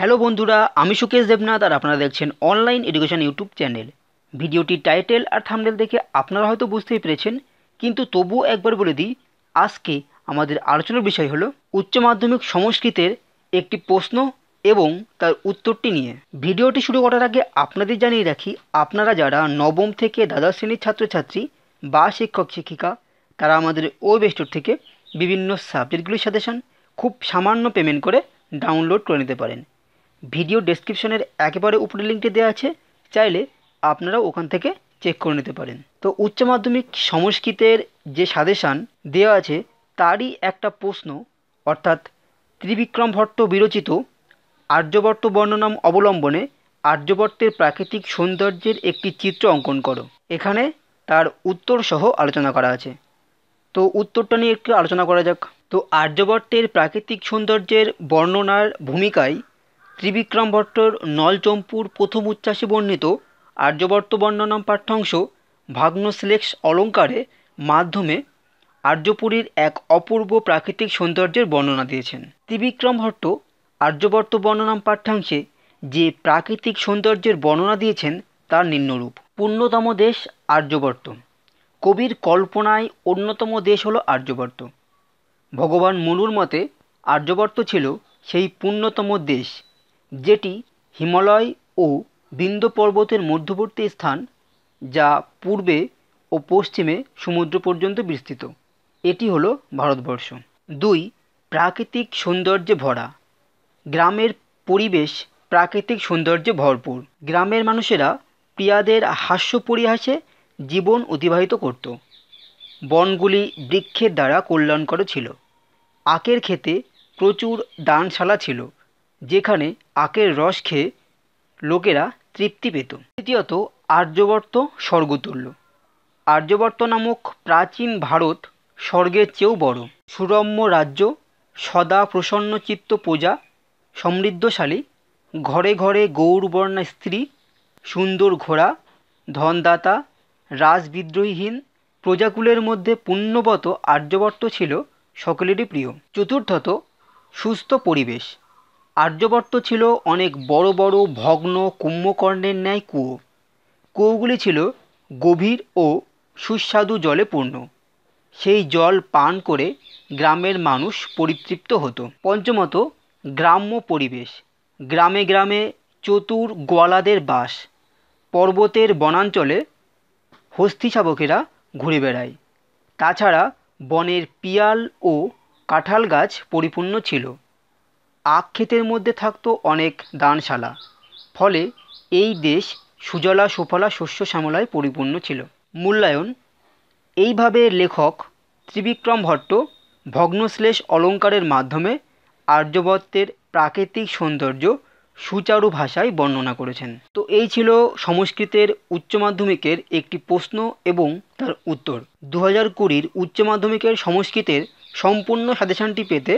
hello বন্ধুরা আমি সুকেশ দেবনাথ আর আপনারা দেখছেন অনলাইন এডুকেশন ইউটিউব চ্যানেল ভিডিওটি টাইটেল আর থামনেল দেখে আপনারা হয়তো বুঝতেই পেরেছেন কিন্তু তবুও একবার বলে দিই আজকে আমাদের আলোচনার বিষয় হলো উচ্চ মাধ্যমিক সংস্কৃতের একটি প্রশ্ন এবং তার উত্তরটি নিয়ে ভিডিওটি শুরু করার আগে আপনাদের জানিয়ে রাখি আপনারা যারা নবম থেকে দ্বাদশ শ্রেণীর ছাত্রছাত্রী বা শিক্ষক শিক্ষিকা তারা আমাদের ওয়েব স্টোর থেকে বিভিন্ন সাবজেক্টগুলির সাজেশন খুব সামান্য পেমেন্ট করে ডাউনলোড করে নিতে পারেন ভিডিও ডেসক্রিপশনের একেবারে উপরে লিঙ্কটি দেওয়া আছে চাইলে আপনারা ওখান থেকে চেক করে নিতে পারেন তো উচ্চ মাধ্যমিক সংস্কৃতের যে সাজেশান দেওয়া আছে তারই একটা প্রশ্ন অর্থাৎ ত্রিবিক্রম ভট্ট বিরচিত আর্যবর্ত বর্ণনাম অবলম্বনে আর্যবর্তের প্রাকৃতিক সৌন্দর্যের একটি চিত্র অঙ্কন করো এখানে তার উত্তর সহ আলোচনা করা আছে তো উত্তরটা নিয়ে একটু আলোচনা করা যাক তো আর্যবর্তের প্রাকৃতিক সৌন্দর্যের বর্ণনার ভূমিকায় ত্রিবিক্রম ভট্টর নলচম্পুর প্রথম উচ্চাসে বর্ণিত আর্যবর্ত বর্ণনাম পাঠ্যাংশ ভাগ্নশ্লেষ অলঙ্কারে মাধ্যমে আর্যপুরীর এক অপূর্ব প্রাকৃতিক সৌন্দর্যের বর্ণনা দিয়েছেন ত্রিবিক্রম ভট্ট আর্যবর্ত বর্ণনাম পাঠ্যাংশে যে প্রাকৃতিক সৌন্দর্যের বর্ণনা দিয়েছেন তার নিম্নরূপ পূর্ণতম দেশ আর্যবর্ত কবির কল্পনায় অন্যতম দেশ হলো আর্যবর্ত ভগবান মনুর মতে আর্যবর্ত ছিল সেই পূর্ণতম দেশ যেটি হিমালয় ও বিন্ধ্য পর্বতের মধ্যবর্তী স্থান যা পূর্বে ও পশ্চিমে সমুদ্র পর্যন্ত বিস্তৃত এটি হলো ভারতবর্ষ দুই প্রাকৃতিক সৌন্দর্যে ভরা গ্রামের পরিবেশ প্রাকৃতিক সৌন্দর্যে ভরপুর গ্রামের মানুষেরা প্রিয়াদের হাস্য পরিহাসে জীবন অতিবাহিত করত বনগুলি বৃক্ষের দ্বারা কল্যাণকর ছিল আখের ক্ষেতে প্রচুর দানশালা ছিল যেখানে আখের রস খেয়ে লোকেরা তৃপ্তি পেত তৃতীয়ত আর্যবর্ত স্বর্গতুল্য আর্যবর্ত নামক প্রাচীন ভারত স্বর্গের চেয়েও বড় সুরম্য রাজ্য সদা প্রসন্নচিত্ত প্রজা সমৃদ্ধশালী ঘরে ঘরে গৌরবর্ণা স্ত্রী সুন্দর ঘোড়া ধনদাতা রাজবিদ্রোহীহীন প্রজাকুলের মধ্যে পুণ্যবত আর্যবর্ত ছিল সকলেরই প্রিয় চতুর্থত সুস্থ পরিবেশ আর্যবর্ত ছিল অনেক বড় বড় ভগ্ন কুম্ভকর্ণের ন্যায় কুয়ো কুয়োগুলি ছিল গভীর ও সুস্বাদু জলে পূর্ণ সেই জল পান করে গ্রামের মানুষ পরিতৃপ্ত হতো পঞ্চমত গ্রাম্য পরিবেশ গ্রামে গ্রামে চতুর গোয়ালাদের বাস পর্বতের বনাঞ্চলে হস্তিশাবকেরা ঘুরে বেড়ায় তাছাড়া বনের পিয়াল ও কাঁঠাল গাছ পরিপূর্ণ ছিল আখ মধ্যে থাকতো অনেক দানশালা ফলে এই দেশ সুজলা সুফলা শস্য শ্যামলায় পরিপূর্ণ ছিল মূল্যায়ন এইভাবে লেখক ত্রিবিক্রম ভট্ট ভগ্নশ্লেষ অলঙ্কারের মাধ্যমে আর্যবত্তের প্রাকৃতিক সৌন্দর্য সুচারু ভাষায় বর্ণনা করেছেন তো এই ছিল সংস্কৃতের উচ্চ মাধ্যমিকের একটি প্রশ্ন এবং তার উত্তর দু হাজার কুড়ির উচ্চ মাধ্যমিকের সংস্কৃতের সম্পূর্ণ সাজেশানটি পেতে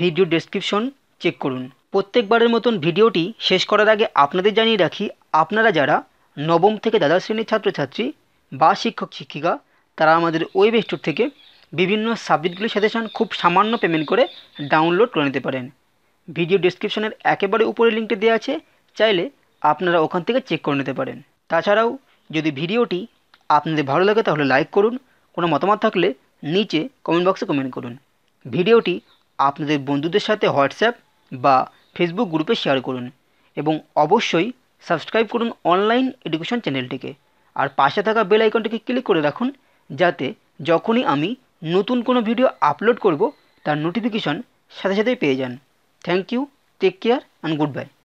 ভিডিও ডেসক্রিপশন চেক করুন প্রত্যেকবারের মতন ভিডিওটি শেষ করার আগে আপনাদের জানিয়ে রাখি আপনারা যারা নবম থেকে দ্বাদশ শ্রেণীর ছাত্রছাত্রী বা শিক্ষক শিক্ষিকা তারা আমাদের ওয়েব স্টোর থেকে বিভিন্ন সাবজেক্টগুলির সাথে খুব সামান্য পেমেন্ট করে ডাউনলোড করে নিতে পারেন ভিডিও ডিসক্রিপশনের একেবারে উপরে লিঙ্কটি দেওয়া আছে চাইলে আপনারা ওখান থেকে চেক করে নিতে পারেন তাছাড়াও যদি ভিডিওটি আপনাদের ভালো লাগে তাহলে লাইক করুন কোনো মতামত থাকলে নিচে কমেন্ট বক্সে কমেন্ট করুন ভিডিওটি আপনাদের বন্ধুদের সাথে হোয়াটসঅ্যাপ বা ফেসবুক গ্রুপে শেয়ার করুন এবং অবশ্যই সাবস্ক্রাইব করুন অনলাইন এডুকেশন চ্যানেলটিকে আর পাশে থাকা বেল আইকনটিকে ক্লিক করে রাখুন যাতে যখনই আমি নতুন কোনো ভিডিও আপলোড করব তার নোটিফিকেশন সাথে সাথেই পেয়ে যান thank you take care and good by